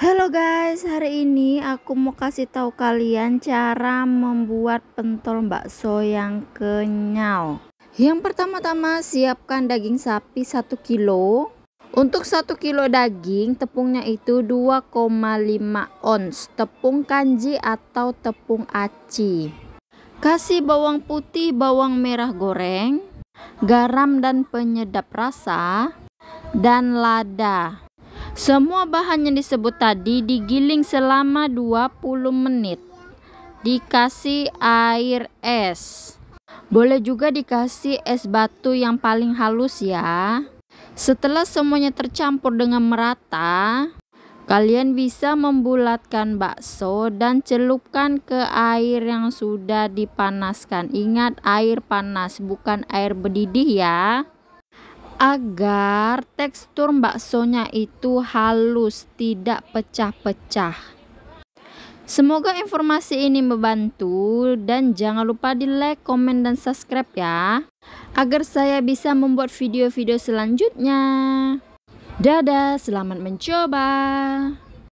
Halo guys, hari ini aku mau kasih tahu kalian cara membuat pentol bakso yang kenyal. Yang pertama-tama siapkan daging sapi 1 kg. Untuk 1 kg daging, tepungnya itu 2,5 ons, tepung kanji atau tepung aci. Kasih bawang putih, bawang merah goreng, garam dan penyedap rasa, dan lada. Semua bahan yang disebut tadi digiling selama 20 menit. Dikasih air es. Boleh juga dikasih es batu yang paling halus ya. Setelah semuanya tercampur dengan merata, kalian bisa membulatkan bakso dan celupkan ke air yang sudah dipanaskan. Ingat air panas bukan air berdidih ya agar tekstur baksonya itu halus, tidak pecah-pecah. Semoga informasi ini membantu dan jangan lupa di like, komen, dan subscribe ya. Agar saya bisa membuat video-video selanjutnya. Dadah, selamat mencoba.